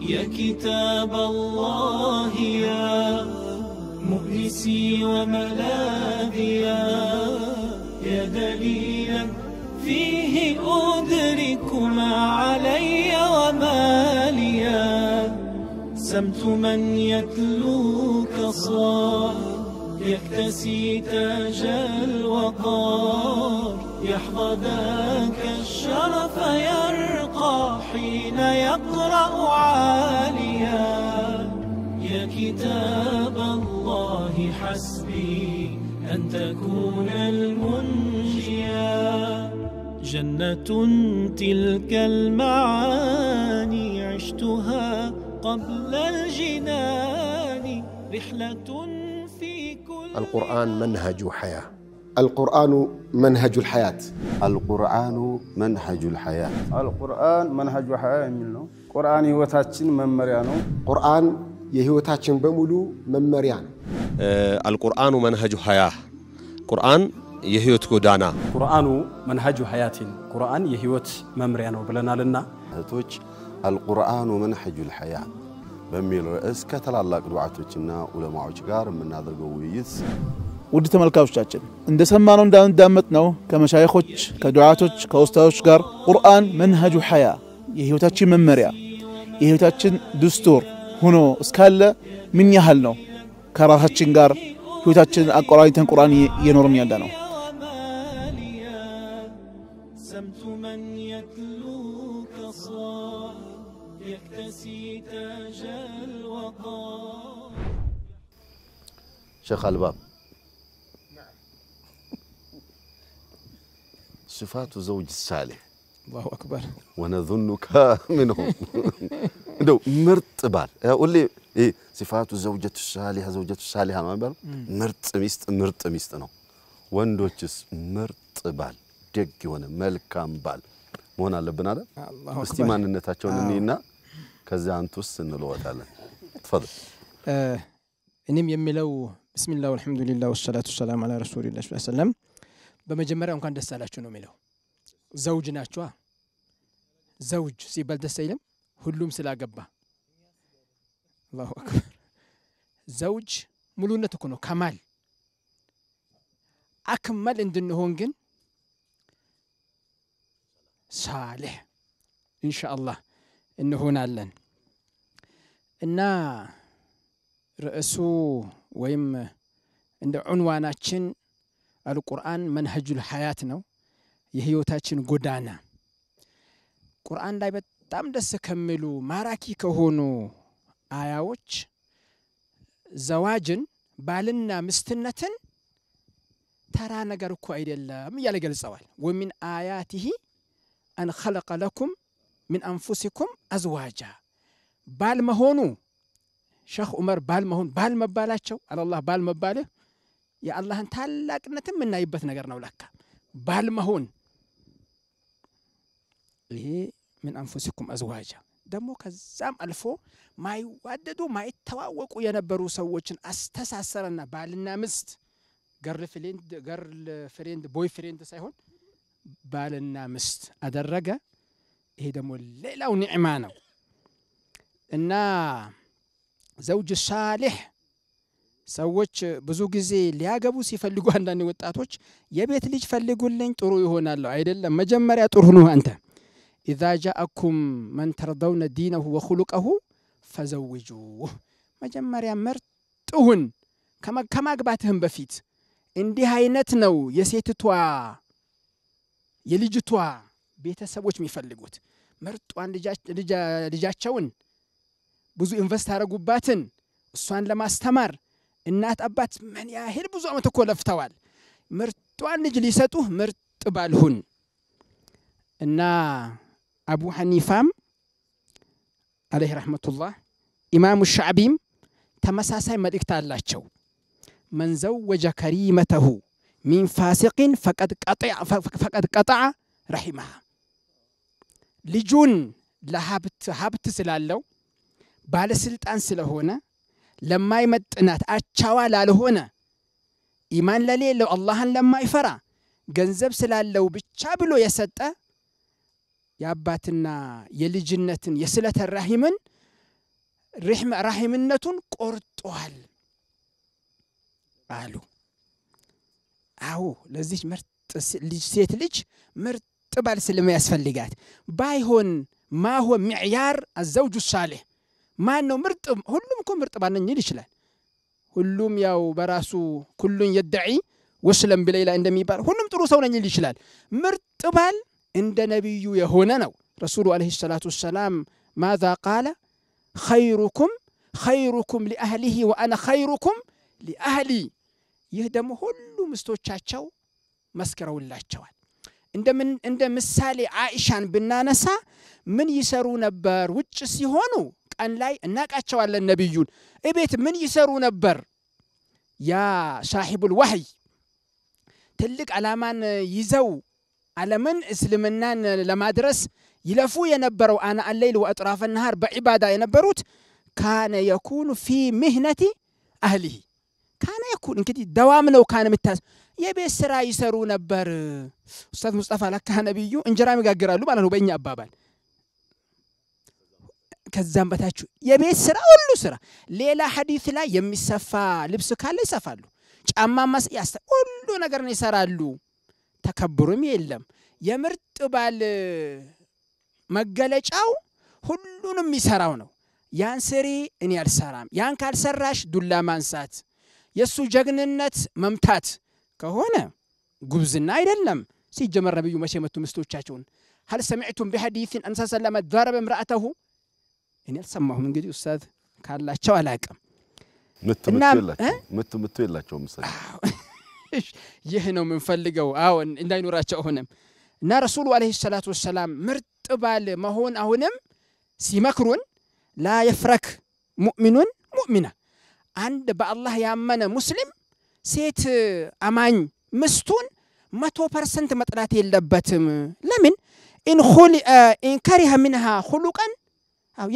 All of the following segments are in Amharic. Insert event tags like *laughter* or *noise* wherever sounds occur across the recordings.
يا كتاب الله يا مؤنسي وملاذيا يا دليلا فيه أدرك ما علي وما لي سمت من يتلوك صار يكتسي تاج الوقار يحظى ذاك الشرف يرى يقرا عاليا يا كتاب الله حسبي أن تكون المنجيا جنة تلك المعاني عشتها قبل الجنان رحلة في كل القرآن منهج حياة القرآن منهج الحياة القرآن منهج الحياة القرآن منهج الحياة منه قرآن هو تاتشن من مريانو قرآن يهو تاتشن بمولو من مريان القرآن منهج حياة قرآن يهو تكودانا قرآن منهج حياة قرآن يهو تممريانو بلنا لنا توج القرآن منهج الحياة بميل رئيس كتلالك دعاتوشنا ولما عجقار من هذا القويس ውድ ተመልካቾቻችን እንደሰማነው ነው ከመሻይኾች፣ ከዱዓቶች፣ ከኡስታዞች ጋር ቁርአን መንሀጁ ሐያ የህይወታችን መመሪያ የህይወታችን ድስቱር ሆኖ እስካለ ምን ያህል ነው ከራሳችን ጋር ህይወታችን አቆራኝተን ቁርአን እየኖርን ያለ ነው? ሸክ አልባብ صفات زوج الصالح الله اكبر ونظنك *laughs* منهم *laughs* إيه، صفات زوجة እንደው ምርጥ ባል ሁሌ ሲፋቱ ዘውጀቱ ሳሊሃ ዘውጀቱ ሳሊሃ ነው የሚባለው። ምርጥ ሚስት ምርጥ ሚስት ነው። ወንዶችስ لبنا ባል፣ ደግ የሆነ መልካም ባል መሆን አለብን አለ። እስቲ ማንነታቸውን እንይና ከዚያ بسم الله والحمد لله والصلاه والسلام على رسول الله صلى الله عليه وسلم በመጀመሪያ እንኳን ደስ አላችሁ ነው የሚለው። ዘውጅ ናችኋ። ዘውጅ ሲባል ደስ አይልም? ሁሉም ስላገባ አላሁ አክበር። ዘውጅ ሙሉነት እኮ ነው ከማል አክመል እንድንሆን ግን ሳሌሕ እንሻ አላህ እንሆናለን። እና ርዕሱ ወይም እንደ ዑንዋናችን አልቁርአን መንሀጁል ሀያት ነው፣ የህይወታችን ጎዳና። ቁርአን ላይ በጣም ደስ ከሚሉ ማራኪ ከሆኑ አያዎች ዘዋጅን ባልና ምስትነትን ተራ ነገር እኮ አይደለም እያለ ገልጸዋል። ወሚን አያቲሂ አን ኸለቀ ለኩም ሚን አንፉሲኩም አዝዋጃ ባል መሆኑ ሸህ ዑመር ባል መሆኑ ባል መባላቸው አላላህ ባል መባልህ يا الله أنت هلاك نتم إن يبث نجرنا ولك بالمهون إيه من أنفسكم أزواجا دمو كزام ألفو ما يوددو ما يتواوكو ينبرو سووشن أستساسرنا بالنا مست جرل فريند جرل فريند بوي فريند سايهون بالنا مست أدرقة إيه دمو الليلة ونعمانو إنا زوج صالح ሰዎች ብዙ ጊዜ ሊያገቡ ሲፈልጉ *laughs* አንዳንድ ወጣቶች የቤት ልጅ ፈልጉልኝ ጥሩ ይሆናለሁ። አይደለም መጀመሪያ ጥሩ ነው አንተ። ኢዛ ጃአኩም መን ተርደውነ ዲነሁ ወኹሉቀሁ ፈዘውጁ መጀመሪያ መርጥሁን ከማግባትህም በፊት እንዲህ አይነት ነው የሴትቷ የልጅቷ ቤተሰቦች የሚፈልጉት። ምርጧን ልጃቸውን ብዙ ኢንቨስት አረጉባትን እሷን ለማስተማር النات أبات من يا هير بزوم تقول أفتوال مرتوان نجلي ستو مرت بالهن إن أبو حنيفة عليه رحمة الله إمام الشعبيم تمساسا ما إكتال لاتشو من زوج كريمته من فاسق فقد قطع فقد قطع رحمها لجون لهابت هابت سلالو بالسلطان هنا ለማይመጥናት አቻዋ ላልሆነ ኢማን ለሌለው አላህን ለማይፈራ ገንዘብ ስላለው ብቻ ብሎ የሰጠ የአባትና የልጅነትን የስለተ ራሂምን ራሂምነቱን ቆርጧል አሉ። አዎ ለዚች ምርጥ ሴት ልጅ ምርጥ ባል ስልም ያስፈልጋት። ባይሆን ማሆ ሚዕያር አዘውጁ ሳሌሕ ما إنه مرتب هلم كم مرتب أنا نجليش لا هلم ياو براسو كلن يدعي وسلم بليلة عندما يبار هلم تروسون لا لان مرتبال عند نبي يهونانو رسول عليه الصلاة والسلام ماذا قال خيركم خيركم لأهله وأنا خيركم لأهلي يهدم هلو مستو تشاتشو مسكرو الله تشوال عند من عند مثالي عائشان بنانسا من يسرون بار وجسي هونو ቀን ላይ እናቃቸዋለን። ነቢዩን እቤት ምን ይሰሩ ነበር? ያ ሳሒቡል ዋህይ ትልቅ ዓላማን ይዘው ዓለምን እስልምናን ለማድረስ ይለፉ የነበረው አና አለይል ወአጥራፈ ነሃር በዒባዳ የነበሩት ካነ የኩኑ ፊ ምህነቲ አህሊሂ ካነ የኩን እንግዲህ ደዋም ነው። ካነ የምታስ የቤት ስራ ይሰሩ ነበር። ኡስታዝ ሙስጠፋ ለካ ነቢዩ እንጀራ ይጋግራሉ ማለት ነው በእኛ አባባል ከዛም በታች የቤት ስራ ሁሉ ስራ። ሌላ ሐዲት ላይ የሚሰፋ ልብስ ካለ ይሰፋሉ። ጫማ ማስ ሁሉ ነገር ነው ይሰራሉ። ተከብሩም የለም። የምርጥ ባል መገለጫው ሁሉንም ይሰራው ነው። ያን ስሪ እኔ አልሰራም፣ ያን ካልሰራሽ ዱላ ማንሳት፣ የእሱ ጀግንነት መምታት ከሆነ ጉብዝና አይደለም። ሲጀመር ነቢዩ መቼ መቱ ሚስቶቻቸውን ሀል ሰሚዕቱም ቢሐዲትን አንሳ ሰለማ ዳረበ ምርአተሁ እኔ አልሰማሁም። እንግዲህ ኡስታዝ ካላቸው አላቅም ምት ምቱ የላቸውም። ይህ ነው የምንፈልገው። አዎ እንዳይኖራቸው አሁንም እና ረሱሉ አለይሂ ሰላቱ ወሰላም ምርጥ ባል መሆን አሁንም ሲመክሩን ላ የፍረክ ሙእሚኑን ሙእሚና አንድ በአላህ ያመነ ሙስሊም ሴት አማኝ ምስቱን መቶ ፐርሰንት መጥላት የለበትም። ለምን ኢን ከሪሀ ሚንሃ ሁሉቀን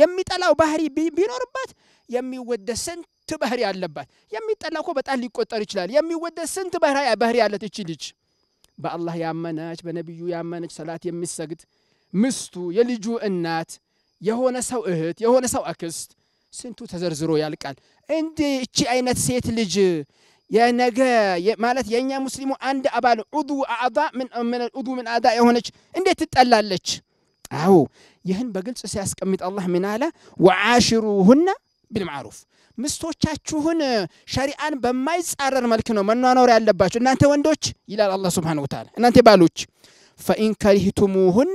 የሚጠላው ባህሪ ቢኖርባት የሚወደድ ስንት ባህሪ አለባት። የሚጠላ እኮ በጣም ሊቆጠር ይችላል። የሚወደድ ስንት ባህሪ ያለት እቺ ልጅ በአላህ ያመነች፣ በነቢዩ ያመነች፣ ሰላት የሚሰግድ ምስቱ፣ የልጁ እናት፣ የሆነ ሰው እህት፣ የሆነ ሰው አክስት፣ ስንቱ ተዘርዝሮ ያልቃል። እንዲ እቺ አይነት ሴት ልጅ የነገ ማለት የእኛ ሙስሊሙ አንድ አባል ዑዱ አዕዛ ምን ዑዱ ምን አዕዛ የሆነች እንዴት ትጠላለች? أو يهن بقلت سياسك أميت الله من على وعاشروهن بالمعروف مستو تشوهن شريعان بمايز أرر ملكنا من نور على الباش إن أنت وندوش إلى الله سبحانه وتعالى إن أنت بالوش فإن كرهتموهن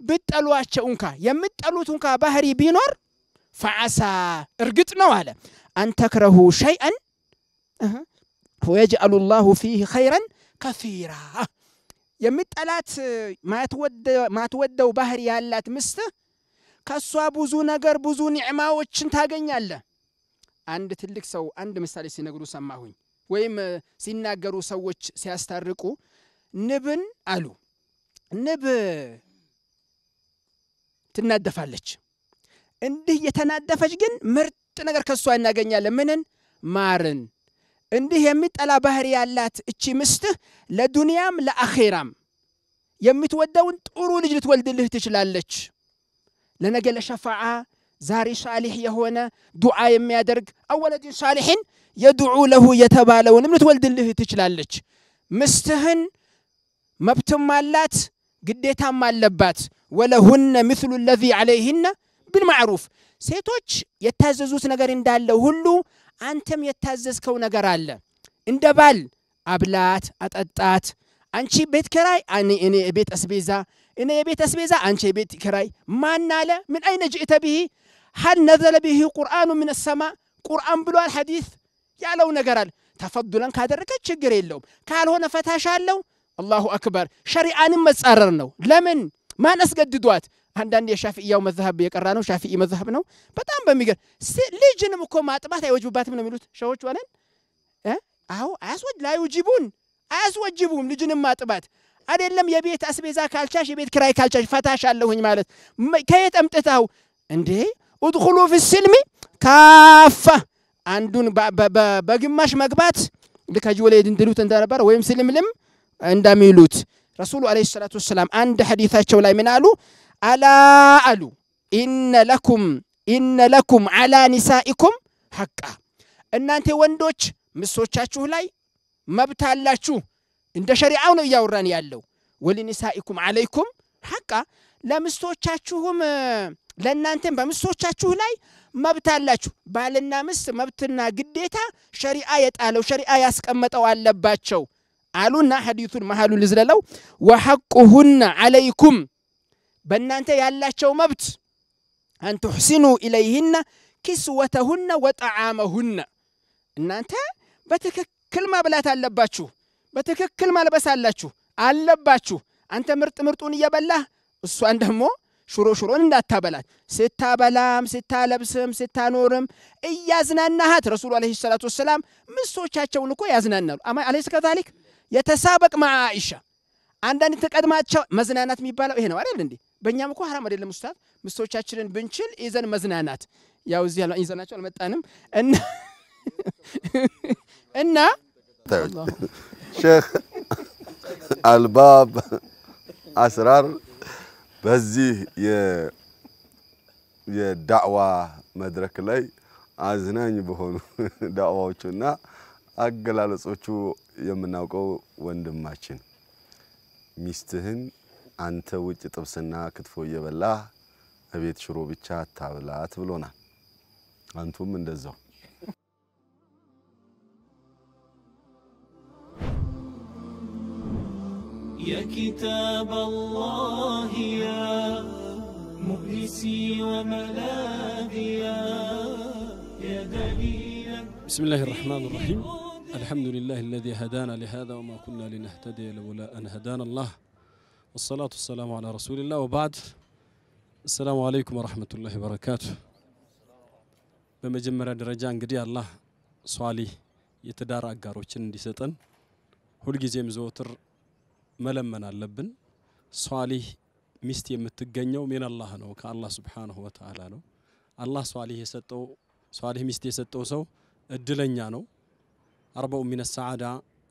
بتألوش أنك يمت ألوتونك بهري بينور فعسى ارقتنا على أن تكرهوا شيئا أه. ويجعل الله فيه خيرا كثيرا የሚጠላት ማትወደው ባህር ያላት ምስት ከእሷ ብዙ ነገር ብዙ ኒዕማዎችን ታገኛለ አንድ ትልቅ ሰው አንድ ምሳሌ ሲነግሩ ሰማሁኝ፣ ወይም ሲናገሩ ሰዎች ሲያስታርቁ ንብን አሉ። ንብ ትናደፋለች። እንዲህ የተናደፈች ግን ምርጥ ነገር ከእሷ እናገኛለን። ምንን? ማርን እንዲህ የሚጠላ ባህሪ ያላት እቺ ምስትህ ለዱንያም ለአኼራም የምትወደውን ጥሩ ልጅ ልትወልድልህ ትችላለች። ለነገ ለሸፋዓ ዛሬ ሳሊሕ የሆነ ዱዓ የሚያደርግ አወለድን ሳሊሕን የድዑ ለሁ የተባለውንም ልትወልድልህ ትችላለች። ምስትህን መብትም አላት ግዴታም አለባት። ወለሁነ ምስሉ ለዚ ዓለይህነ ብልማዕሩፍ ሴቶች የታዘዙት ነገር እንዳለ ሁሉ አንተም የታዘዝከው ነገር አለ። እንደ ባል አብላት፣ አጠጣት። አንቺ ቤት ኪራይ፣ እኔ የቤት አስቤዛ፣ እኔ የቤት አስቤዛ፣ አንቺ የቤት ኪራይ። ማን አለ? ምን አይነ ጅእተ ብሂ ሀል ነዘለ ብሂ ቁርአኑ ምን ሰማ ቁርአን ብሏል ሐዲስ ያለው ነገር አለ። ተፈዱለን ካደረገ ችግር የለውም። ካልሆነ ፈታሽ አለው። አላሁ አክበር ሸሪአንም መጻረር ነው። ለምን ማን አስገድዷት? አንዳንድ የሻፊእያው መዝሀብ የቀራ ነው። ሻፊኢ መዝሀብ ነው። በጣም በሚገርም ልጅንም እኮ ማጥባት አይወጅብባትም ነው የሚሉት ሸዎች ሆነን አዎ አያስወጅ ላዩጂቡን አያስወጅቡም ልጅንም ማጥባት አይደለም። የቤት አስቤዛ ካልቻሽ፣ የቤት ክራይ ካልቻሽ ፈታሽ አለሁኝ ማለት ከየት አምጥታው እንዴ? ኡድኹሉ ፊስልሚ ካፋ አንዱን በግማሽ መግባት ልከጅ ወለድ እንድሉት እንደነበረ ወይም ስልምልም እንደሚሉት ረሱሉ አለ ሰላቱ ወሰላም አንድ ሐዲታቸው ላይ ምን አሉ? አላ አሉ ኢነ ለኩም ኢነ ለኩም አላ ኒሳኢኩም ሐቃ እናንተ ወንዶች ምሶቻችሁ ላይ መብት አላችሁ። እንደ ሸሪዓው ነው እያወራን ያለው። ወሊኒሳኢኩም አለይኩም ሐቃ ለምስቶቻችሁም ለእናንተም በምስቶቻችሁ ላይ መብት አላችሁ። ባልና ምስት መብትና ግዴታ ሸሪዓ የጣለው ሸሪዓ ያስቀመጠው አለባቸው። አሉና ሐዲቱን መሀሉን ልዝለለው ወሐቁሁነ አለይኩም በእናንተ ያላቸው መብት አን ትሕሲኑ ኢለይህነ ኪስወተሁነ ወጠዓመሁነ እናንተ በትክክል ማብላት አለባችሁ፣ በትክክል ማልበስ አላችሁ አለባችሁ። አንተ ምርጥ ምርጡን እየበላህ እሷን ደግሞ ሽሮ ሽሮን እንዳታበላት። ስታበላም ስታለብስም ስታኖርም እያዝናናሃት ረሱሉ ዓለይሂ ሰላቱ ወሰላም ምስቶቻቸውን እኮ ያዝናናሉ። አለይስ ከዛሊክ የተሳበቅ ማ አንዳንድ ተቀድማቸው መዝናናት የሚባለው ይሄ ነው አይደል እንዴ? በእኛም እኮ ሀራም አይደለም ኡስታዝ። ምስቶቻችንን ብንችል ይዘን መዝናናት ያው እዚህ ያለ ይዘናቸው አልመጣንም እና *laughs* እና ሼክ አልባብ አስራር በዚህ የዳዕዋ መድረክ ላይ አዝናኝ በሆኑ *laughs* ዳዕዋዎቹና አገላለጾቹ የምናውቀው ወንድማችን ሚስትህን አንተ ውጭ ጥብስና ክትፎ እየበላህ እቤት ሽሮ ብቻ አታብላት ብሎናል። አንቱም እንደዛው يا كتاب الله يا مؤنسي وملاذي يا دليلا بسم الله الرحمن الرحيم الحمد لله الذي هدانا لهذا وما كنا لنهتدي لولا أن هدانا الله والصلاة والسلام على رسول الله وبعد السلام عليكم ورحمة الله وبركاته በመጀመሪያ ደረጃ እንግዲህ አላህ ሷሊህ የትዳር አጋሮችን እንዲሰጠን ሁልጊዜም ዘወትር መለመን አለብን። ሷሊህ ሚስት የምትገኘው ሚን አላህ ነው፣ ከአላህ ሱብሓነሁ ወተዓላ ነው። አላህ ሷሊህ የሰጠው ሷሊህ ሚስት የሰጠው ሰው እድለኛ ነው። አርባው ሚነ ሰዓዳ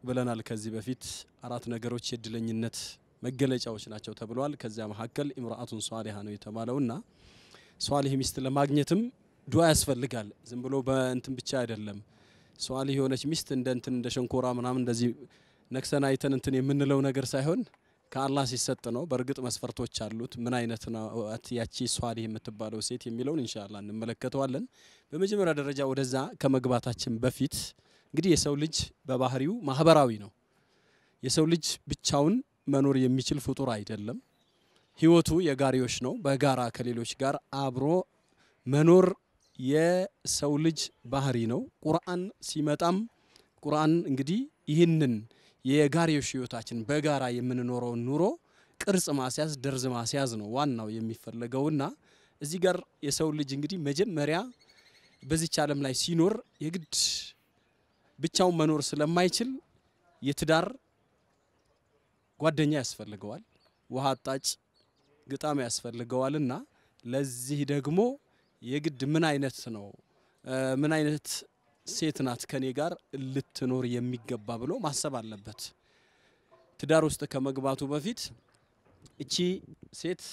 ብለናል። ከዚህ በፊት አራት ነገሮች የእድለኝነት መገለጫዎች ናቸው ተብሏል። ከዚያ መካከል ኢምራአቱን ሷሊሃ ነው የተባለውና ሷሊህ ሚስት ለማግኘትም ዱዓ ያስፈልጋል። ዝም ብሎ በእንትን ብቻ አይደለም። ሷሊህ የሆነች ሚስት እንደ እንትን እንደ ሸንኮራ ምናምን እንደዚህ ነክሰን አይተን እንትን የምንለው ነገር ሳይሆን ከአላህ ሲሰጥ ነው። በእርግጥ መስፈርቶች አሉት። ምን አይነት ነው ያቺ ሷሊህ የምትባለው ሴት የሚለውን ኢንሻአላህ እንመለከተዋለን። በመጀመሪያ ደረጃ ወደዛ ከመግባታችን በፊት እንግዲህ የሰው ልጅ በባህሪው ማህበራዊ ነው። የሰው ልጅ ብቻውን መኖር የሚችል ፍጡር አይደለም። ህይወቱ የጋሪዎች ነው። በጋራ ከሌሎች ጋር አብሮ መኖር የሰው ልጅ ባህሪ ነው። ቁርአን ሲመጣም ቁርአን እንግዲህ ይህንን የጋሪዎች ህይወታችን በጋራ የምንኖረውን ኑሮ ቅርጽ ማስያዝ፣ ደርዝ ማስያዝ ነው ዋናው የሚፈለገውና እዚህ ጋር የሰው ልጅ እንግዲህ መጀመሪያ በዚች ዓለም ላይ ሲኖር የግድ ብቻውን መኖር ስለማይችል የትዳር ጓደኛ ያስፈልገዋል፣ ውሃ አጣጭ ግጣም ያስፈልገዋልና ለዚህ ደግሞ የግድ ምን አይነት ነው ምን አይነት ሴት ናት ከኔ ጋር ልትኖር የሚገባ ብሎ ማሰብ አለበት። ትዳር ውስጥ ከመግባቱ በፊት እቺ ሴት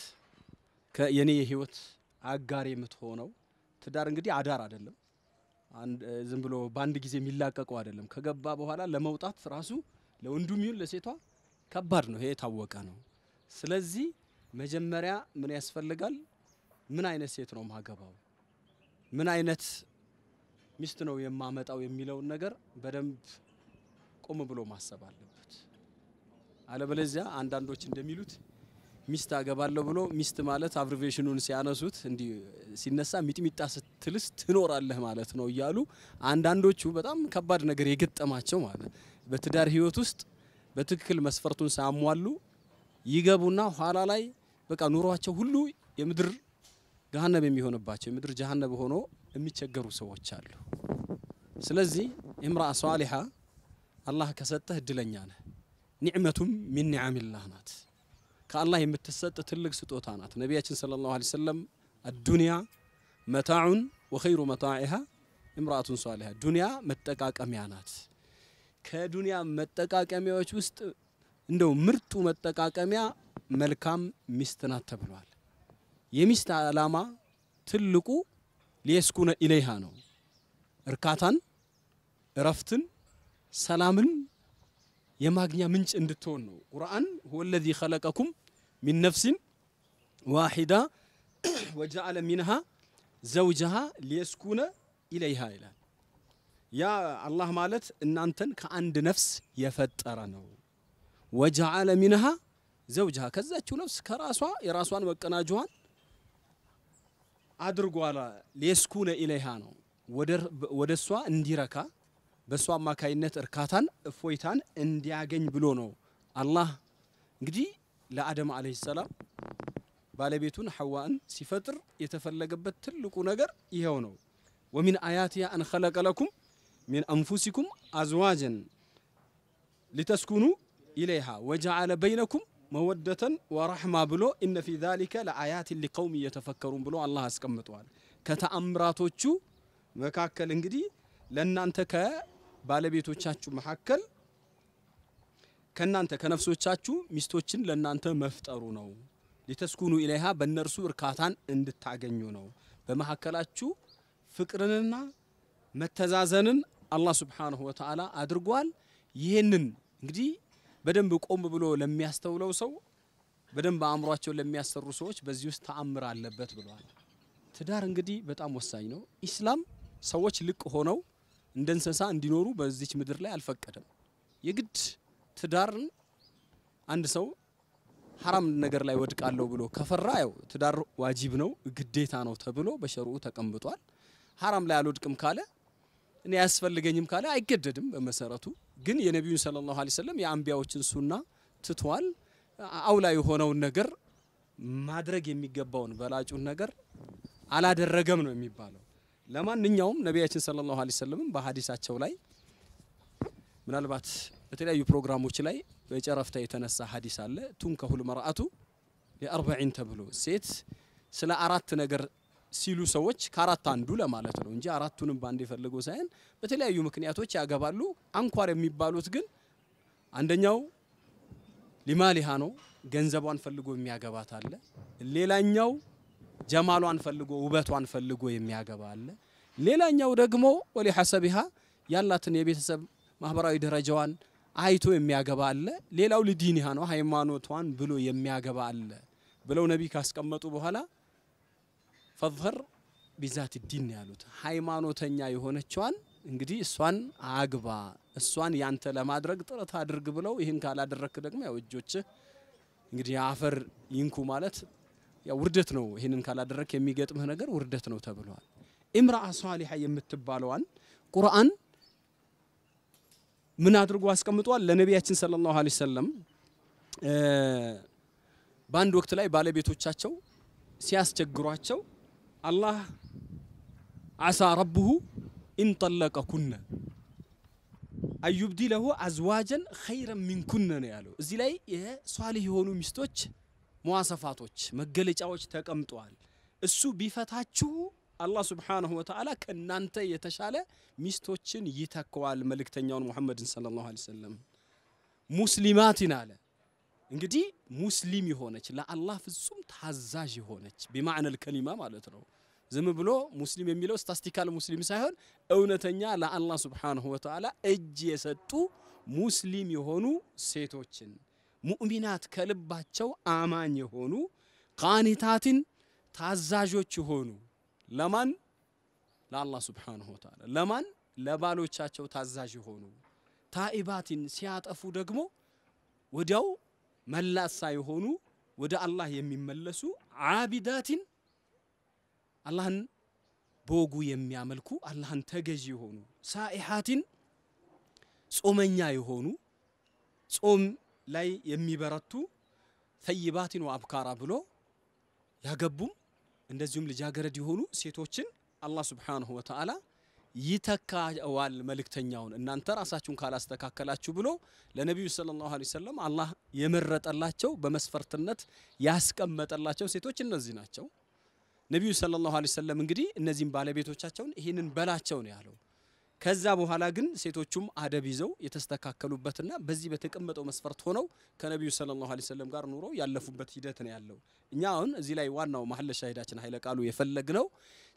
የኔ የህይወት አጋር የምትሆነው ትዳር እንግዲህ አዳር አይደለም ዝም ብሎ በአንድ ጊዜ የሚላቀቀው አይደለም። ከገባ በኋላ ለመውጣት ራሱ ለወንዱም ይሁን ለሴቷ ከባድ ነው። ይሄ የታወቀ ነው። ስለዚህ መጀመሪያ ምን ያስፈልጋል? ምን አይነት ሴት ነው ማገባው? ምን አይነት ሚስት ነው የማመጣው የሚለውን ነገር በደንብ ቆም ብሎ ማሰብ አለበት። አለበለዚያ አንዳንዶች እንደሚሉት ሚስት አገባለሁ ብሎ ሚስት ማለት አብሪቬሽኑን ሲያነሱት እንዲህ ሲነሳ ሚጥሚጣ ስትልስ ትኖራለህ ማለት ነው እያሉ አንዳንዶቹ በጣም ከባድ ነገር የገጠማቸው ማለት በትዳር ህይወት ውስጥ በትክክል መስፈርቱን ሳያሟሉ ይገቡና ኋላ ላይ በቃ ኑሯቸው ሁሉ የምድር ገሃነብ የሚሆንባቸው የምድር ጀሃነብ ሆኖ የሚቸገሩ ሰዎች አሉ። ስለዚህ እምራ ሷሊሃ አላህ ከሰጠህ እድለኛ ነህ። ኒዕመቱም ሚን ኒዓሚላህ ናት። ከአላህ የምትሰጥ ትልቅ ስጦታ ናት። ነቢያችን ሰለላሁ ዐለይሂ ወሰለም አዱንያ መታዑን ወኸይሩ መታዒሃ እምራአቱን ሷሊሃ፣ ዱንያ መጠቃቀሚያ ናት። ከዱንያ መጠቃቀሚያዎች ውስጥ እንደው ምርጡ መጠቃቀሚያ መልካም ሚስት ናት ተብሏል። የሚስት ዓላማ ትልቁ ሊየስኩነ ኢለይሃ ነው። እርካታን፣ እረፍትን፣ ሰላምን የማግኛ ምንጭ እንድትሆን ነው። ቁርአን ሁወለዚ ኸለቀኩም ሚን ነፍሲን ዋሂዳ ወጀዐለ ሚንሃ ዘውጅሃ ሊየስኩነ ኢለይሃ ይላል። ያ አላህ ማለት እናንተን ከአንድ ነፍስ የፈጠረ ነው። ወጀዐለ ሚንሃ ዘውጅሃ ከዛችው ነፍስ ከራሷ የራሷን መቀናጅዋን አድርጓላ ሊየስኩነ ኢለይሃ ነው ወደ እሷ እንዲረካ በእሱ አማካይነት እርካታን እፎይታን እንዲያገኝ ብሎ ነው አላህ እንግዲህ ለአደም አለይሂ ሰላም ባለቤቱን ሐዋን ሲፈጥር የተፈለገበት ትልቁ ነገር ይኸው ነው። ወሚን አያቲያ አን ኸለቀ ለኩም ሚን አንፉሲኩም አዝዋጀን ሊተስኩኑ ኢለይሃ ወጀዓለ በይነኩም መወደተን ወረሕማ ብሎ ኢነ ፊ ዛሊከ ለአያትን ሊቀውም እየተፈከሩን ብሎ አላህ አስቀምጠዋል። ከተአምራቶቹ መካከል እንግዲህ ለእናንተ ባለቤቶቻችሁ መካከል ከናንተ ከነፍሶቻችሁ ሚስቶችን ለናንተ መፍጠሩ ነው። ሊተስኩኑ ኢለይሃ በእነርሱ እርካታን እንድታገኙ ነው። በመካከላችሁ ፍቅርንና መተዛዘንን አላህ ሱብሓነሁ ወተዓላ አድርጓል። ይህንን እንግዲህ በደንብ ቆም ብሎ ለሚያስተውለው ሰው በደንብ አእምሯቸውን ለሚያሰሩ ሰዎች በዚህ ውስጥ ተአምር አለበት ብለዋል። ትዳር እንግዲህ በጣም ወሳኝ ነው። ኢስላም ሰዎች ልቅ ሆነው እንደ እንስሳ እንዲኖሩ በዚች ምድር ላይ አልፈቀደም። የግድ ትዳርን አንድ ሰው ሐራም ነገር ላይ ወድቃለሁ ብሎ ከፈራ ያው ትዳር ዋጅብ ነው ግዴታ ነው ተብሎ በሸርዑ ተቀምጧል። ሐራም ላይ አልወድቅም ካለ እኔ አያስፈልገኝም ካለ አይገደድም። በመሰረቱ ግን የነቢዩን ሰለላሁ ዐለይሂ ወሰለም የአንቢያዎችን ሱና ትቷል። አውላ የሆነውን ነገር ማድረግ የሚገባውን በላጩን ነገር አላደረገም ነው የሚባለው። ለማንኛውም ነቢያችን ሰለላሁ ዐለይሂ ወሰለም በሀዲሳቸው ላይ ምናልባት በተለያዩ ፕሮግራሞች ላይ በጨረፍታ የተነሳ ሀዲስ አለ። ቱንከሁል መርአቱ የአርበዒን ተብሎ ሴት ስለ አራት ነገር ሲሉ ሰዎች ከአራት አንዱ ለማለት ነው እንጂ አራቱንም በአንድ የፈለገው ሳይሆን በተለያዩ ምክንያቶች ያገባሉ። አንኳር የሚባሉት ግን አንደኛው ሊማሊሃ ነው፣ ገንዘቧን ፈልጎ የሚያገባት አለ። ሌላኛው ጀማሏን ፈልጎ ውበቷን ፈልጎ የሚያገባ አለ። ሌላኛው ደግሞ ወሊ ሐሰቢሃ ያላትን የቤተሰብ ማህበራዊ ደረጃዋን አይቶ የሚያገባ አለ። ሌላው ልዲኒሃ ነው ሃይማኖቷን ብሎ የሚያገባ አለ ብለው ነቢይ ካስቀመጡ በኋላ ፈዝኸር ቢዛት ዲን ያሉት ሃይማኖተኛ የሆነችዋን እንግዲህ እሷን አግባ፣ እሷን ያንተ ለማድረግ ጥረት አድርግ ብለው ይህን ካላደረክ ደግሞ ያው እጆችህ እንግዲህ አፈር ይንኩ ማለት ያው ውርደት ነው። ይህንን ካላደረክ የሚገጥምህ ነገር ውርደት ነው ተብሏል። ኢምራአ ሷሊሃ የምትባለዋን ቁርአን ምን አድርጎ አስቀምጧል? ለነቢያችን ሰለላሁ ዐለይሂ ወሰለም በአንድ ወቅት ላይ ባለቤቶቻቸው ሲያስቸግሯቸው አላህ አሳ ረብሁ ኢንጠለቀ ኩነ አዩብዲለሁ አዝዋጀን ኸይረን ሚንኩነ ነው ያለው። እዚህ ላይ የሷሊህ የሆኑ ሚስቶች መዋሰፋቶች መገለጫዎች ተቀምጠዋል። እሱ ቢፈታችሁ አላህ ስብሓንሁ ወተዓላ ከእናንተ የተሻለ ሚስቶችን ይተከዋል። መልእክተኛውን ሙሐመድን ሰለላሁ ዐለይሂ ወሰለም ሙስሊማትን አለ። እንግዲህ ሙስሊም የሆነች ለአላህ ፍጹም ታዛዥ የሆነች ቢማዕነል ከሊማ ማለት ነው። ዝም ብሎ ሙስሊም የሚለው ስታስቲካል ሙስሊም ሳይሆን እውነተኛ ለአላህ ስብሓንሁ ወተዓላ እጅ የሰጡ ሙስሊም የሆኑ ሴቶችን ሙእሚናት ከልባቸው አማኝ የሆኑ ቃኒታትን ታዛዦች የሆኑ ለማን ለአላህ ስብሓንሁ ወተዓላ ለማን ለባሎቻቸው ታዛዥ የሆኑ ታኢባትን ሲያጠፉ ደግሞ ወዲያው መላሳ የሆኑ ወደ አላህ የሚመለሱ አቢዳትን አላህን በወጉ የሚያመልኩ አላህን ተገዢ የሆኑ ሳኢሓትን ጾመኛ የሆኑ ጾም ላይ የሚበረቱ ተይባቲን ወአብካራ ብሎ ያገቡም እንደዚሁም ልጃገረድ የሆኑ ሴቶችን አላህ ሱብሓነሁ ወተዓላ ይተካዋል መልእክተኛውን እናንተ ራሳችሁን ካላስተካከላችሁ ብሎ ለነቢዩ ሰለላሁ ዐለይሂ ወሰለም አላህ የመረጠላቸው በመስፈርትነት ያስቀመጠላቸው ሴቶች እነዚህ ናቸው። ነቢዩ ሰለላሁ ዐለይሂ ወሰለም እንግዲህ እነዚህም ባለቤቶቻቸውን ይህንን በላቸው ነው ያለው። ከዛ በኋላ ግን ሴቶቹም አደብ ይዘው የተስተካከሉበትና በዚህ በተቀመጠው መስፈርት ሆነው ከነቢዩ ሰለላሁ ዐለይሂ ወሰለም ጋር ኑሮ ያለፉበት ሂደት ነው ያለው። እኛ አሁን እዚህ ላይ ዋናው መሐል ሻሂዳችን ኃይለ ቃሉ ነው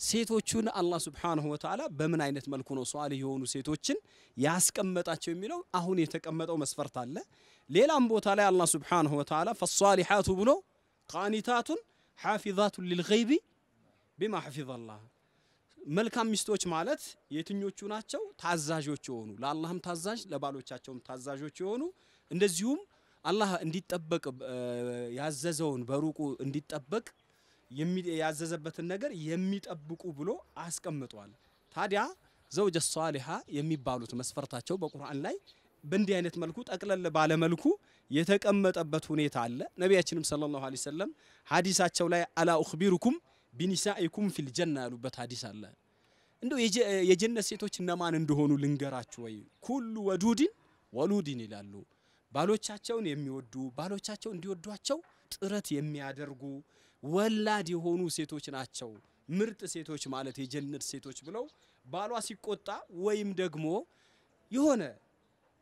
ሴቶቹን አላህ ሱብሓነሁ ወተዓላ በምን አይነት መልኩ ነው ሷሊህ የሆኑ ሴቶችን ያስቀመጣቸው የሚለው አሁን የተቀመጠው መስፈርት አለ። ሌላም ቦታ ላይ አላህ ሱብሓነሁ ወተዓላ ፈሷሊሓቱ ብሎ ቃኒታቱን ሓፊዛቱን ሊልገይቢ ቢማ ሐፊዘላህ መልካም ሚስቶች ማለት የትኞቹ ናቸው? ታዛዦች የሆኑ ለአላህም ታዛዥ ለባሎቻቸውም ታዛዦች የሆኑ እንደዚሁም አላህ እንዲጠበቅ ያዘዘውን በሩቁ እንዲጠበቅ ያዘዘበትን ነገር የሚጠብቁ ብሎ አስቀምጧል። ታዲያ ዘውጀ ሷሊሃ የሚባሉት መስፈርታቸው በቁርአን ላይ በእንዲህ አይነት መልኩ ጠቅለል ባለ መልኩ የተቀመጠበት ሁኔታ አለ። ነቢያችንም ሰለላሁ ዐለይሂ ወሰለም ሀዲሳቸው ላይ አላ ኡኽቢሩኩም ቢኒሳኢኩም ፊል ጀና ያሉበት ሀዲስ አለ። እንደው የጀነት ሴቶች እነማን እንደሆኑ ልንገራችሁ ወይ? ኩሉ ወዱድን ወሉድን ይላሉ። ባሎቻቸውን የሚወዱ ባሎቻቸው እንዲወዷቸው ጥረት የሚያደርጉ ወላድ የሆኑ ሴቶች ናቸው። ምርጥ ሴቶች ማለት የጀነት ሴቶች ብለው ባሏ ሲቆጣ ወይም ደግሞ የሆነ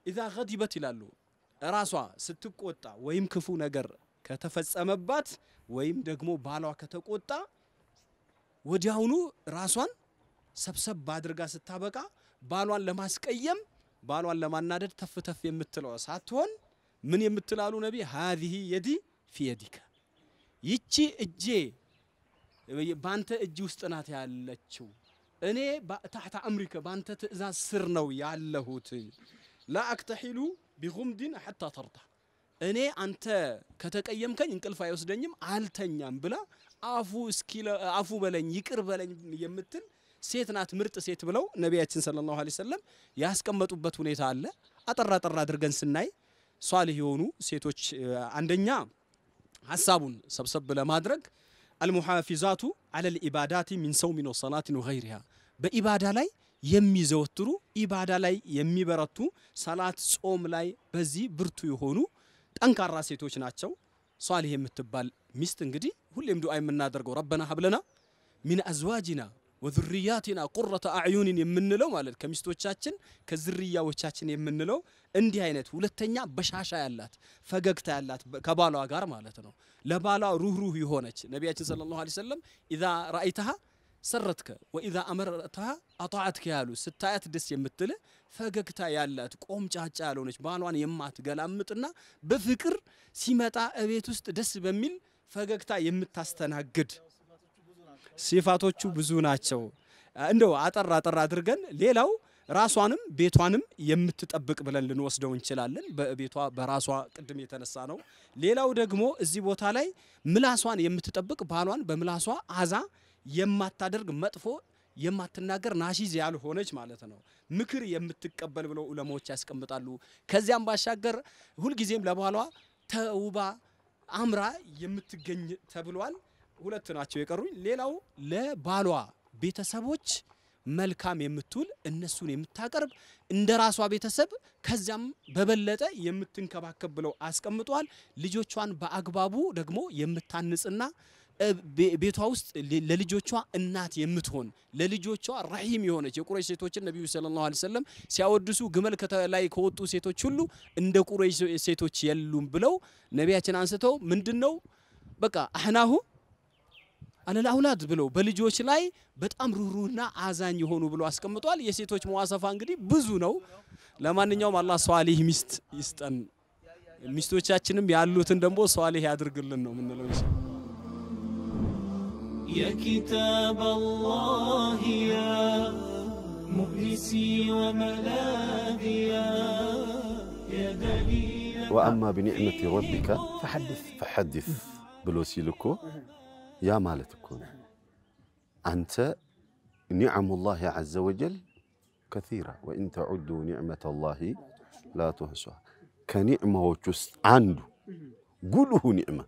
ኢዛ ገዲበት ይላሉ ራሷ ስትቆጣ ወይም ክፉ ነገር ከተፈጸመባት ወይም ደግሞ ባሏ ከተቆጣ ወዲያውኑ ራሷን ሰብሰብ አድርጋ ስታበቃ ባሏን ለማስቀየም ባሏን ለማናደድ ተፍ የምትለው ሳትሆን ምን የምትላሉ ነቢ ሀዚህ የዲ ፊየዲከ ይቺ እጄ ባንተ እጅ ውስጥ ናት ያለችው እኔ ታሕታ አምሪከ ባንተ ትእዛዝ ስር ነው ያለሁት ላ አክተሒሉ ቢኹምድን ሐታ ተርዳ እኔ አንተ ከተቀየምከኝ እንቅልፍ አይወስደኝም አልተኛም ብላ አፉ እስኪለ አፉ በለኝ ይቅር በለኝ የምትል ሴት ናት ምርጥ ሴት ብለው ነቢያችን ሰለላሁ ዐለይሂ ወሰለም ያስቀመጡበት ሁኔታ አለ። አጠራ አጠራ አድርገን ስናይ ሷሊህ የሆኑ ሴቶች አንደኛ ሀሳቡን ሰብሰብ ለማድረግ አልሙሐፊዛቱ አለል ኢባዳቲ ሚን ሰውሚን ወሰላቲን ወገይሪሃ በኢባዳ ላይ የሚዘወትሩ ኢባዳ ላይ የሚበረቱ ሰላት፣ ጾም ላይ በዚህ ብርቱ የሆኑ ጠንካራ ሴቶች ናቸው። ሷሊህ የምትባል ሚስት እንግዲህ ሁሌም ዱዓ የምናደርገው ረበና ሀብለና ሚን አዝዋጅና ወዙርያቲና ቁረተ አዕዩንን የምንለው ማለት ከሚስቶቻችን ከዝርያዎቻችን የምንለው እንዲህ አይነት ሁለተኛ በሻሻ ያላት ፈገግታ ያላት ከባሏ ጋር ማለት ነው። ለባሏ ሩህሩህ የሆነች ነቢያችን ሰለላሁ ዐለይሂ ወሰለም ኢዛ ራአይተሃ ሰረትከ ወኢዛ አመረተሃ አጣዓትከ ያሉ ስታያት ደስ የምትል ፈገግታ ያላት ቆምጫጫ ያልሆነች ባሏን የማትገላምጥና በፍቅር ሲመጣ እቤት ውስጥ ደስ በሚል ፈገግታ የምታስተናግድ ሲፋቶቹ ብዙ ናቸው። እንደው አጠር አጠር አድርገን ሌላው ራሷንም ቤቷንም የምትጠብቅ ብለን ልንወስደው እንችላለን። በቤቷ በራሷ ቅድም የተነሳ ነው። ሌላው ደግሞ እዚህ ቦታ ላይ ምላሷን የምትጠብቅ ባሏን በምላሷ አዛ የማታደርግ መጥፎ የማትናገር ናሺዝ ያልሆነች ማለት ነው። ምክር የምትቀበል ብለው ዑለማዎች ያስቀምጣሉ። ከዚያም ባሻገር ሁልጊዜም ለባሏ ተውባ አምራ የምትገኝ ተብሏል። ሁለት ናቸው የቀሩኝ። ሌላው ለባሏ ቤተሰቦች መልካም የምትውል እነሱን የምታቀርብ እንደ ራሷ ቤተሰብ ከዚያም በበለጠ የምትንከባከብ ብለው አስቀምጧል። ልጆቿን በአግባቡ ደግሞ የምታንጽና ቤቷ ውስጥ ለልጆቿ እናት የምትሆን ለልጆቿ ረሂም የሆነች የቁረይሽ ሴቶችን ነቢዩ ሰለላሁ ዐለይሂ ወሰለም ሲያወድሱ ግመል ላይ ከወጡ ሴቶች ሁሉ እንደ ቁረይሽ ሴቶች የሉም ብለው ነቢያችን አንስተው ምንድን ነው በቃ አህናሁ አለል አውላድ ብለው በልጆች ላይ በጣም ሩሩና አዛኝ የሆኑ ብሎ አስቀምጧል። የሴቶች መዋሰፋ እንግዲህ ብዙ ነው። ለማንኛውም አላህ ሷሊህ ሚስት ይስጠን፣ ሚስቶቻችንም ያሉትን ደግሞ ሷሊህ ያድርግልን ነው የምንለው። يا كتاب الله يا مؤنسي وملاذي يا دليل وأما بنعمة ربك فحدث فحدث بلوسيلكو يا مالتكون أنت نعم الله عز وجل كثيرة وإن تعدوا نعمة الله لا تحصوها كنعمه ውስጥ عنده ጉልሁ نعمه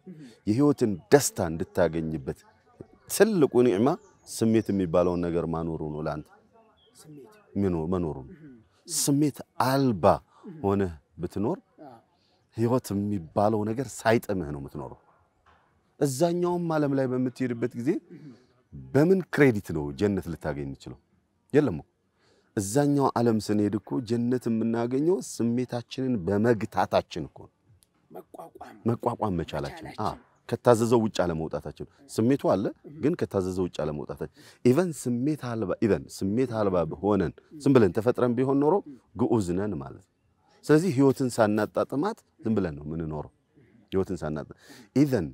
የህይወትን دستان دتاغنيبت ትልቁ ኒዕማ ስሜት የሚባለውን ነገር ማኖሩ ነው። ለአንተ መኖሩ ነው። ስሜት አልባ ሆነህ ብትኖር ህይወት የሚባለው ነገር ሳይጥምህ ነው የምትኖረው። እዛኛውም ዓለም ላይ በምትሄድበት ጊዜ በምን ክሬዲት ነው ጀነት ልታገኝ የምችለው? የለም እኮ እዛኛው ዓለም ስንሄድ እኮ ጀነት የምናገኘው ስሜታችንን በመግታታችን እኮ መቋቋም መቻላችን ከታዘዘው ውጭ አለመውጣታችን ስሜቱ አለ፣ ግን ከታዘዘው ውጭ አለመውጣታችን ኢቨን ስሜት አልባ ኢቨን ስሜት አልባ ሆነን ዝም ብለን ተፈጥረን ቢሆን ኖሮ ግዑዝ ነን ማለት ነው። ስለዚህ ህይወትን ሳናጣጥማት ዝም ብለን ነው የምንኖረው። ህይወትን ሳናጣጥ ኢቨን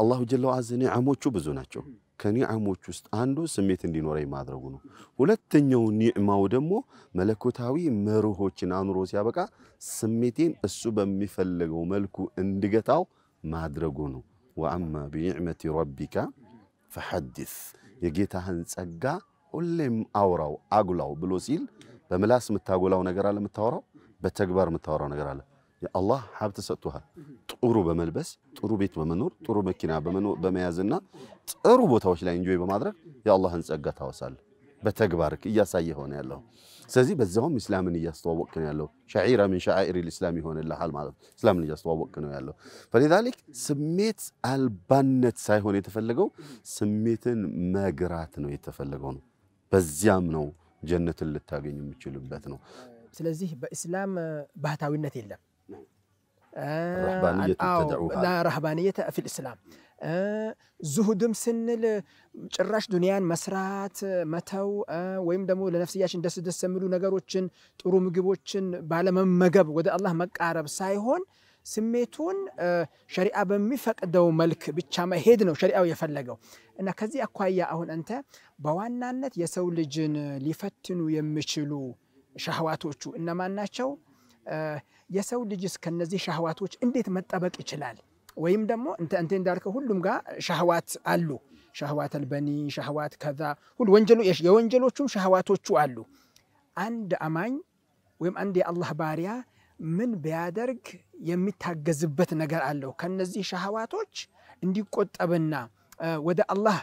አላሁ ጀለ ወዐዝ ኒዕሞቹ ብዙ ናቸው። ከኒዕሞች ውስጥ አንዱ ስሜት እንዲኖረኝ ማድረጉ ነው። ሁለተኛው ኒዕማው ደግሞ መለኮታዊ መርሆችን አኑሮ ሲያበቃ ስሜቴን እሱ በሚፈልገው መልኩ እንድገታው ማድረጉ ነው። ወአማ ቢኒዕመቲ ረቢካ ፈሐዲስ የጌታህን ጸጋ ሁሌም አውራው አጉላው ብሎ ሲል በምላስ የምታጎላው ነገር አለ፣ የምታወራው በተግባር የምታወራው ነገር አለ። የአላህ ሀብት ሰጥቶሃል። ጥሩ በመልበስ ጥሩ ቤት በመኖር ጥሩ መኪና በመያዝና ጥሩ ቦታዎች ላይ እንጆይ በማድረግ የአላህን ጸጋ ታወሳለህ። በተግባር እያሳየ ሆነ ያለው ስለዚህ በዛውም ኢስላምን እያስተዋወቅ ነው ያለው። ሸዒራ ምን ሸዓኢር ልእስላም ይሆንልሃል ማለት ነው። እስላምን እያስተዋወቅ ነው ያለው። ፈሊዛሊክ ስሜት አልባነት ሳይሆን የተፈለገው ስሜትን መግራት ነው የተፈለገው ነው። በዚያም ነው ጀነትን ልታገኝ የምችልበት ነው። ስለዚህ በኢስላም ባህታዊነት የለም። ረህባንየት ፊል እስላም ዙሁድም ስንል ጭራሽ ዱንያን መስራት መተው ወይም ደግሞ ለነፍስያችን ደስ ደስ የሚሉ ነገሮችን ጥሩ ምግቦችን ባለመመገብ ወደ አላህ መቃረብ ሳይሆን ስሜቱን ሸሪዓ በሚፈቅደው መልክ ብቻ መሄድ ነው ሸሪዓው የፈለገው እና ከዚህ አኳያ አሁን አንተ በዋናነት የሰው ልጅን ሊፈትኑ የሚችሉ ሻህዋቶቹ እነማን ናቸው? የሰው ልጅስ ከነዚህ ሻህዋቶች እንዴት መጠበቅ ይችላል? ወይም ደግሞ እንተ እንዳልከው ሁሉም ጋር ሻህዋት አሉ። ሻህዋት አልበኒ ሻህዋት ከዛ ሁሉ ወንጀሎ የወንጀሎቹም ሻህዋቶቹ አሉ። አንድ አማኝ ወይም አንድ የአላህ ባሪያ ምን ቢያደርግ የሚታገዝበት ነገር አለው ከነዚህ ሻህዋቶች እንዲቆጠብና ወደ አላህ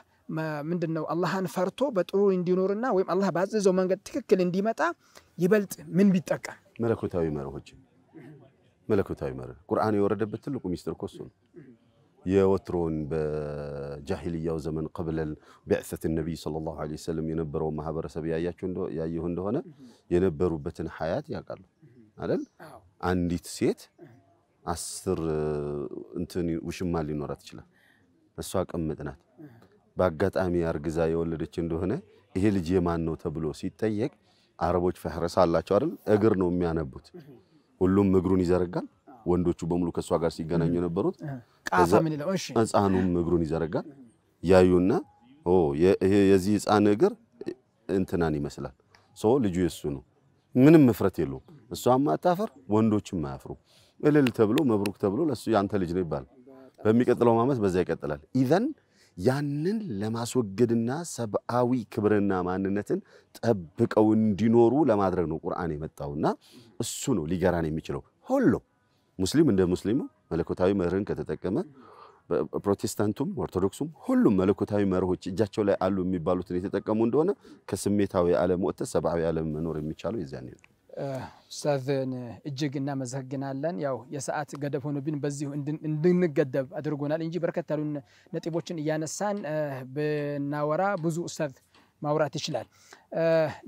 ምንድን ነው አላህን ፈርቶ በጥሩ እንዲኖርና ወይም አላህ ባዘዘው መንገድ ትክክል እንዲመጣ ይበልጥ ምን ቢጠቀም መለኮታዊ መርሆችን መለኮታዊ መርህ ቁርአን የወረደበት ትልቁ ሚስጥር እኮ እሱ ነው። የወትሮውን በጃሂልያው ዘመን ቀብለል ብዕሰት ነቢይ ሰለላሁ ዐለይሂ ወሰለም የነበረው ማህበረሰብ ያየሁ እንደሆነ የነበሩበትን ሀያት ያውቃሉ አይደል? አንዲት ሴት አስር እንትን ውሽማ ሊኖራት ይችላል። እሷ ቅምጥ ናት። በአጋጣሚ አርግዛ የወለደች እንደሆነ ይሄ ልጅ የማን ነው ተብሎ ሲጠየቅ አረቦች ፈህረሳ አላቸው አይደል? እግር ነው የሚያነቡት። ሁሉም እግሩን ይዘረጋል። ወንዶቹ በሙሉ ከእሷ ጋር ሲገናኙ የነበሩት ህፃኑም እግሩን ይዘረጋል። ያዩና የዚህ ህፃን እግር እንትናን ይመስላል። ሰው ልጁ የሱ ነው። ምንም እፍረት የለውም። እሷም አታፈር፣ ወንዶችም አያፍሩ። እልል ተብሎ መብሩክ ተብሎ ለሱ ያንተ ልጅ ነው ይባላል። በሚቀጥለው ዓመት በዛ ይቀጥላል። ኢዘን ያንን ለማስወገድና ሰብአዊ ክብርና ማንነትን ጠብቀው እንዲኖሩ ለማድረግ ነው ቁርአን የመጣውና እሱ ነው ሊገራን የሚችለው። ሁሉም ሙስሊም እንደ ሙስሊሙ መለኮታዊ መርህን ከተጠቀመ ፕሮቴስታንቱም ኦርቶዶክሱም ሁሉም መለኮታዊ መርሆች እጃቸው ላይ አሉ የሚባሉትን የተጠቀሙ እንደሆነ ከስሜታዊ ዓለም ወጥተ ሰብአዊ ዓለም መኖር የሚቻለው የዚያን ነው። ኡስታዝን እጅግ እናመሰግናለን። ያው የሰዓት ገደብ ሆኖብን በዚሁ እንድንገደብ አድርጎናል እንጂ በርከት ያሉ ነጥቦችን እያነሳን ብናወራ ብዙ ኡስታዝ ማውራት ይችላል።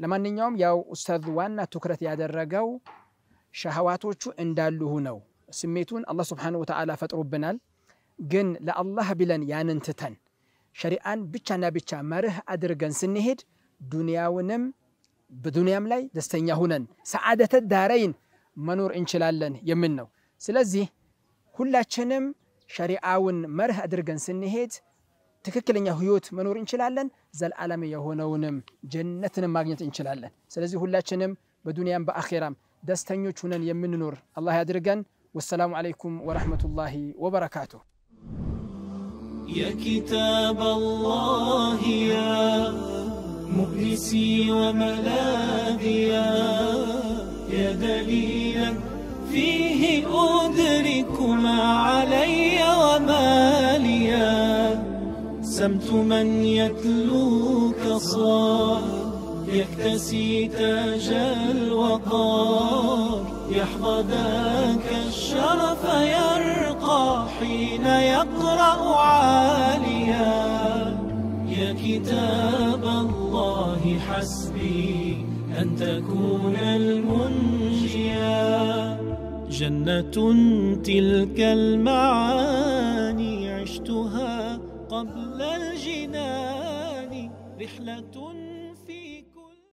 ለማንኛውም ያው ኡስታዝ ዋና ትኩረት ያደረገው ሸሃዋቶቹ እንዳሉ ሆነው ስሜቱን አላህ ስብሓነሁ ወተዓላ ፈጥሮብናል። ግን ለአላህ ብለን ያንን ትተን ሸሪአን ብቻና ብቻ መርህ አድርገን ስንሄድ ዱንያውንም በዱንያም ላይ ደስተኛ ሁነን ሰዓደተ ዳረይን መኖር እንችላለን የምን ነው። ስለዚህ ሁላችንም ሸሪዓውን መርህ አድርገን ስንሄድ ትክክለኛ ህይወት መኖር እንችላለን። ዘላለም የሆነውንም ጀነትንም ማግኘት እንችላለን። ስለዚህ ሁላችንም በዱንያም በአኼራም ደስተኞች ሁነን የምንኖር አላህ ያድርገን። والسلام عليكم ورحمة الله وبركاته يا كتاب الله يا مؤنسي وملاذيا يا دليلا فيه أدرك ما علي وما ليا سمت من يتلوك صار يكتسي تاج الوقار يحظى ذاك الشرف يرقى حين يقرأ عاليا يا كتاب الله حسبي أن تكون المنجيا جنة تلك المعاني عشتها قبل الجنان رحلة